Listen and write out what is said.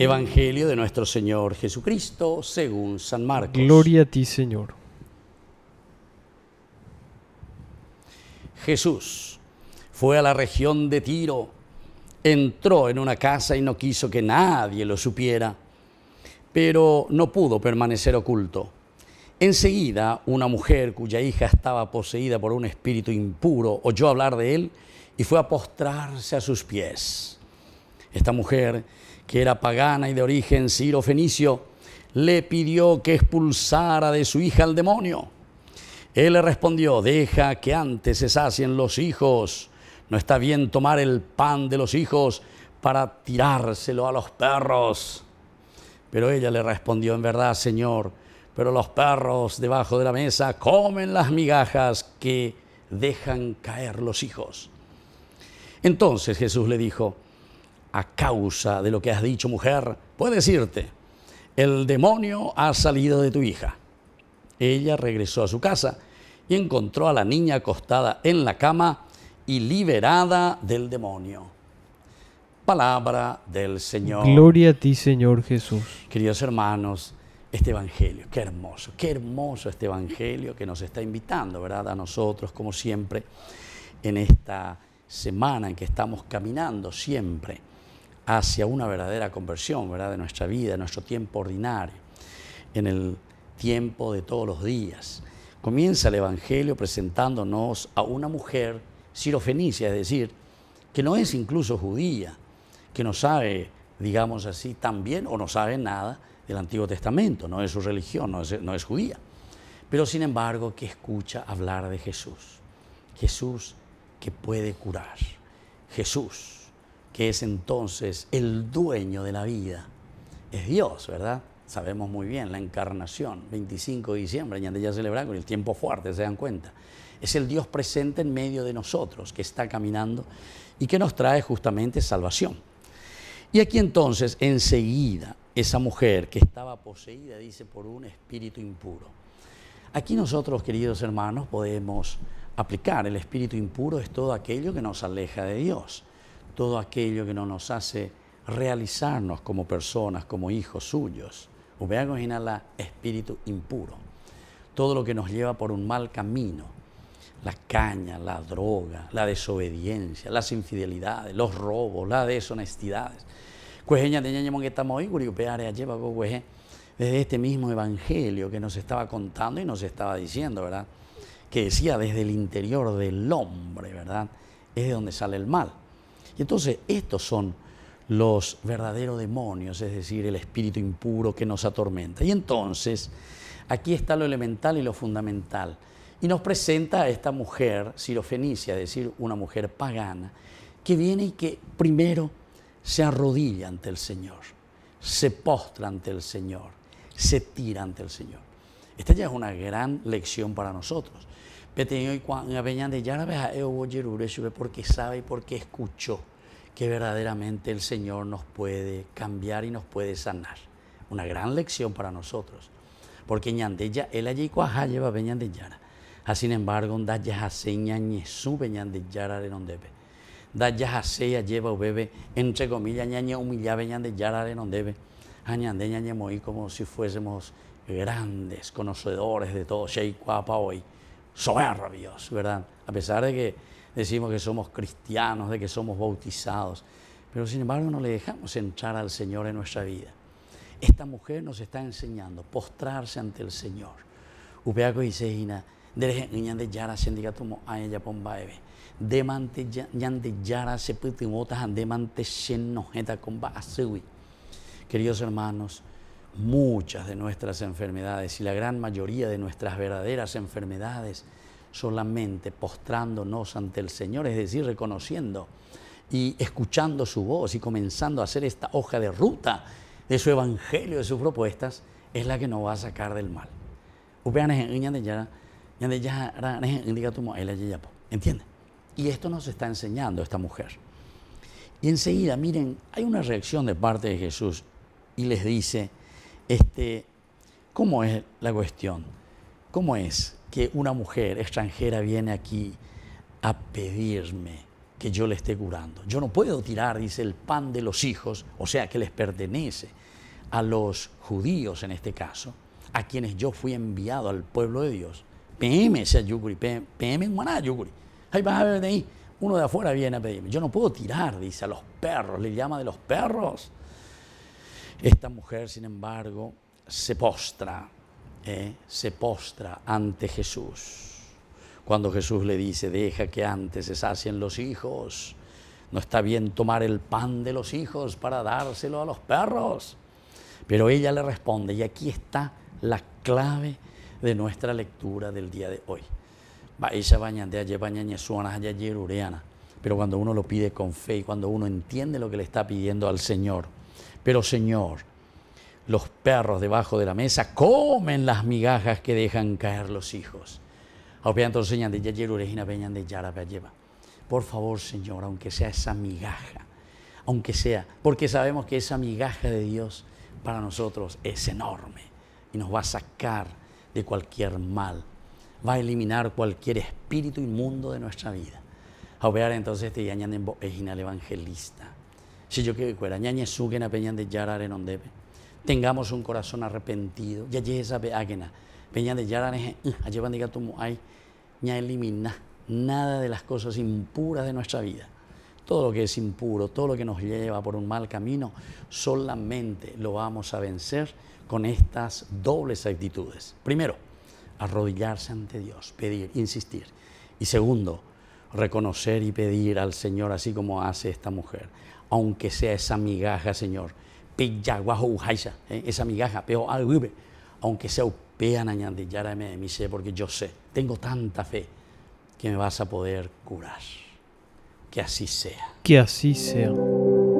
Evangelio de nuestro Señor Jesucristo según San Marcos. Gloria a ti, Señor. Jesús fue a la región de Tiro, entró en una casa y no quiso que nadie lo supiera, pero no pudo permanecer oculto. Enseguida, una mujer cuya hija estaba poseída por un espíritu impuro oyó hablar de él y fue a postrarse a sus pies. Esta mujer que era pagana y de origen siro-fenicio, le pidió que expulsara de su hija al demonio. Él le respondió, deja que antes se sacien los hijos. No está bien tomar el pan de los hijos para tirárselo a los perros. Pero ella le respondió, en verdad, Señor, pero los perros debajo de la mesa comen las migajas que dejan caer los hijos. Entonces Jesús le dijo, a causa de lo que has dicho, mujer, puedes irte. El demonio ha salido de tu hija. Ella regresó a su casa y encontró a la niña acostada en la cama y liberada del demonio. Palabra del Señor. Gloria a ti, Señor Jesús. Queridos hermanos, este Evangelio, qué hermoso, qué hermoso este Evangelio que nos está invitando, ¿verdad? A nosotros, como siempre, en esta semana en que estamos caminando siempre hacia una verdadera conversión ¿verdad? de nuestra vida, de nuestro tiempo ordinario, en el tiempo de todos los días. Comienza el Evangelio presentándonos a una mujer sirofenicia, es decir, que no es incluso judía, que no sabe, digamos así, también o no sabe nada del Antiguo Testamento, no es su religión, no es, no es judía, pero sin embargo que escucha hablar de Jesús, Jesús que puede curar, Jesús que es entonces el dueño de la vida. Es Dios, ¿verdad? Sabemos muy bien la encarnación, 25 de diciembre, ya, ya celebrar con el tiempo fuerte, se dan cuenta. Es el Dios presente en medio de nosotros, que está caminando y que nos trae justamente salvación. Y aquí entonces, enseguida, esa mujer que estaba poseída, dice, por un espíritu impuro. Aquí nosotros, queridos hermanos, podemos aplicar. El espíritu impuro es todo aquello que nos aleja de Dios todo aquello que no nos hace realizarnos como personas, como hijos suyos. en inhala espíritu impuro. Todo lo que nos lleva por un mal camino. La caña, la droga, la desobediencia, las infidelidades, los robos, las deshonestidades. Desde este mismo evangelio que nos estaba contando y nos estaba diciendo, ¿verdad? Que decía desde el interior del hombre, ¿verdad? Es de donde sale el mal. Y entonces estos son los verdaderos demonios, es decir, el espíritu impuro que nos atormenta. Y entonces aquí está lo elemental y lo fundamental. Y nos presenta a esta mujer sirofenicia, es decir, una mujer pagana, que viene y que primero se arrodilla ante el Señor, se postra ante el Señor, se tira ante el Señor. Esta ya es una gran lección para nosotros. Peteño y de eh, porque sabe y porque escuchó que verdaderamente el Señor nos puede cambiar y nos puede sanar. Una gran lección para nosotros. Porque ñandella, él allí cuaja lleva Peñan de Yara. Ah, sin embargo, da ñañe ñesú de Yara de ve Da lleva bebe, entre comillas, ñañe humilla Peñan de Yara de ñande y como si fuésemos grandes conocedores de todo, pa hoy rabioso, ¿verdad? A pesar de que decimos que somos cristianos, de que somos bautizados, pero sin embargo no le dejamos entrar al Señor en nuestra vida. Esta mujer nos está enseñando postrarse ante el Señor. Comba Queridos hermanos, Muchas de nuestras enfermedades y la gran mayoría de nuestras verdaderas enfermedades solamente postrándonos ante el Señor, es decir, reconociendo y escuchando su voz y comenzando a hacer esta hoja de ruta de su evangelio, de sus propuestas, es la que nos va a sacar del mal. entiende, Y esto nos está enseñando esta mujer. Y enseguida, miren, hay una reacción de parte de Jesús y les dice, este, ¿Cómo es la cuestión? ¿Cómo es que una mujer extranjera viene aquí a pedirme que yo le esté curando? Yo no puedo tirar, dice, el pan de los hijos, o sea, que les pertenece a los judíos en este caso, a quienes yo fui enviado al pueblo de Dios. PM sea Yuguri, PM en Yuguri. Ahí vas a Uno de afuera viene a pedirme. Yo no puedo tirar, dice, a los perros. Le llama de los perros. Esta mujer, sin embargo, se postra, ¿eh? se postra ante Jesús. Cuando Jesús le dice, deja que antes se sacien los hijos, no está bien tomar el pan de los hijos para dárselo a los perros. Pero ella le responde, y aquí está la clave de nuestra lectura del día de hoy. Pero cuando uno lo pide con fe y cuando uno entiende lo que le está pidiendo al Señor, pero Señor, los perros debajo de la mesa comen las migajas que dejan caer los hijos. Por favor, Señor, aunque sea esa migaja, aunque sea, porque sabemos que esa migaja de Dios para nosotros es enorme y nos va a sacar de cualquier mal, va a eliminar cualquier espíritu inmundo de nuestra vida. Ahora entonces te este es el evangelista. Si yo que cuerañañe peñan de debe Tengamos un corazón arrepentido. Ya esa peáquena. Peñan de van diga hay, ya elimina nada de las cosas impuras de nuestra vida. Todo lo que es impuro, todo lo que nos lleva por un mal camino, solamente lo vamos a vencer con estas dobles actitudes. Primero, arrodillarse ante Dios, pedir, insistir. Y segundo, reconocer y pedir al Señor así como hace esta mujer aunque sea esa migaja, Señor. Eh, esa migaja, pero eh, aunque sea mi sé, porque yo sé, tengo tanta fe que me vas a poder curar. Que así sea. Que así sea.